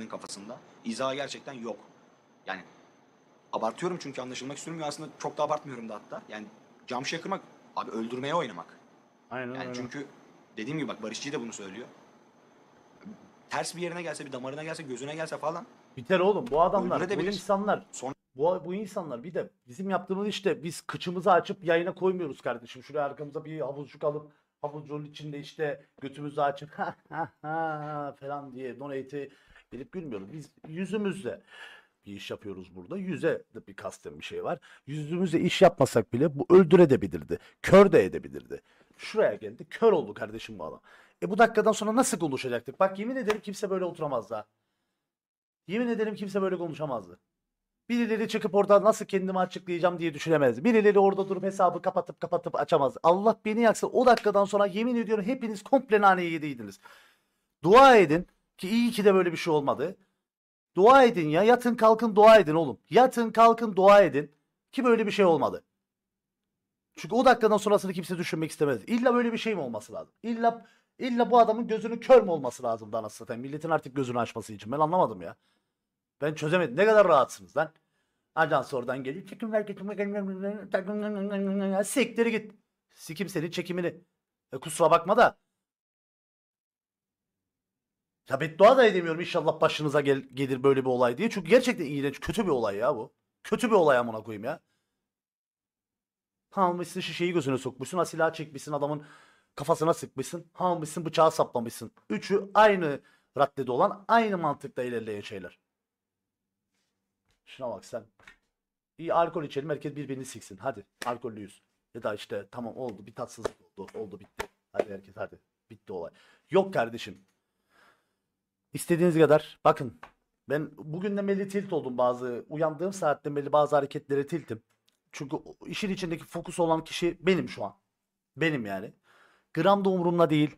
birinin kafasında. İza gerçekten yok. Yani abartıyorum çünkü anlaşılmak istemiyorum. Aslında çok da abartmıyorum da hatta. Yani cam kırmak abi öldürmeye oynamak. Aynen yani öyle. Çünkü dediğim gibi bak Barışçı da bunu söylüyor. Ters bir yerine gelse, bir damarına gelse, gözüne gelse falan. Biter oğlum. Bu adamlar, bu insanlar. Sonra... Bu, bu insanlar bir de bizim yaptığımız işte biz kıçımızı açıp yayına koymuyoruz kardeşim. Şuraya arkamıza bir havuzcuk alıp havucun içinde işte götümüzü açıp ha ha ha falan diye donate'i gelip gülmüyoruz. Biz yüzümüzle bir iş yapıyoruz burada. Yüze de bir kastım bir şey var. Yüzümüzle iş yapmasak bile bu öldürebilirdi. Kör de edebilirdi. Şuraya geldi. Kör oldu kardeşim bu adam. E bu dakikadan sonra nasıl konuşacaktık? Bak yemin ederim kimse böyle oturamazdı. Yemin ederim kimse böyle konuşamazdı. Birileri çıkıp orada nasıl kendimi açıklayacağım diye düşünemez. Birileri orada durup hesabı kapatıp kapatıp açamaz. Allah beni yaksın. O dakikadan sonra yemin ediyorum hepiniz komple naneyi yediydiniz. Dua edin ki iyi ki de böyle bir şey olmadı. Dua edin ya. Yatın kalkın dua edin oğlum. Yatın kalkın dua edin ki böyle bir şey olmadı. Çünkü o dakikadan sonrasını kimse düşünmek istemez. İlla böyle bir şey mi olması lazım? İlla illa bu adamın gözünün kör mü olması lazımdı anasını satayım. Milletin artık gözünü açması için. Ben anlamadım ya. Ben çözemedim. Ne kadar rahatsınız lan. Ajans oradan geliyor. Çekim ver çekim Siktir git. Sikim senin çekimini. E, kusura bakma da. Ya beddua da edemiyorum inşallah başınıza gel gelir böyle bir olay diye. Çünkü gerçekten iğrenç kötü bir olay ya bu. Kötü bir olay amına koyayım ya. almışsın şişeyi gözüne sokmuşsun. Ha silah çekmişsin adamın kafasına sıkmışsın. almışsın bıçağı saplamışsın. Üçü aynı raddede olan aynı mantıkla ilerleyen şeyler. Şuna bak sen. İyi alkol içelim herkes birbirini siksin. Hadi alkollüyüz. Ya da işte tamam oldu bir tatsızlık oldu. Oldu bitti. Hadi herkes hadi. Bitti olay. Yok kardeşim. İstediğiniz kadar bakın. Ben bugün de belli tilt oldum bazı. Uyandığım saatte belli bazı hareketlere tiltim. Çünkü işin içindeki fokus olan kişi benim şu an. Benim yani. Gram da umurumda değil.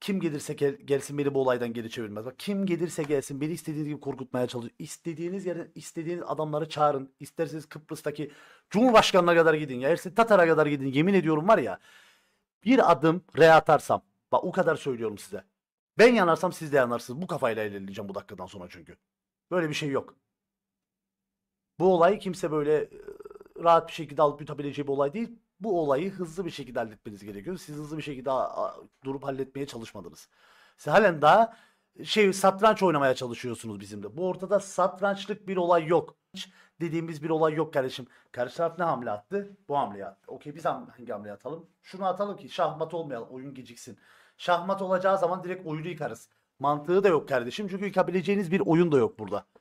Kim gelirse gel, gelsin beni bu olaydan geri çevirmez. Bak kim gelirse gelsin beni istediğiniz gibi korkutmaya çalışıyor. İstediğiniz yerden istediğiniz adamları çağırın. İsterseniz Kıbrıs'taki Cumhurbaşkanı'na kadar gidin. Ya Ersin Tatar'a kadar gidin. Yemin ediyorum var ya. Bir adım re atarsam. Bak o kadar söylüyorum size. Ben yanarsam siz de yanarsınız. Bu kafayla ilerleyeceğim bu dakikadan sonra çünkü. Böyle bir şey yok. Bu olayı kimse böyle e, rahat bir şekilde alıp yutabileceği bir olay değil bu olayı hızlı bir şekilde halletmeniz gerekiyor. Siz hızlı bir şekilde durup halletmeye çalışmadınız. Siz halen daha şey satranç oynamaya çalışıyorsunuz bizimle. Bu ortada satrançlık bir olay yok. Hiç dediğimiz bir olay yok kardeşim. Karşı taraf ne hamle attı? Bu hamle attı. Okey biz hangi hamle atalım? Şunu atalım ki şahmat olmayalım. Oyun geciksin. Şahmat olacağı zaman direkt oyunu yıkarız. Mantığı da yok kardeşim. Çünkü yıkabileceğiniz bir oyun da yok burada.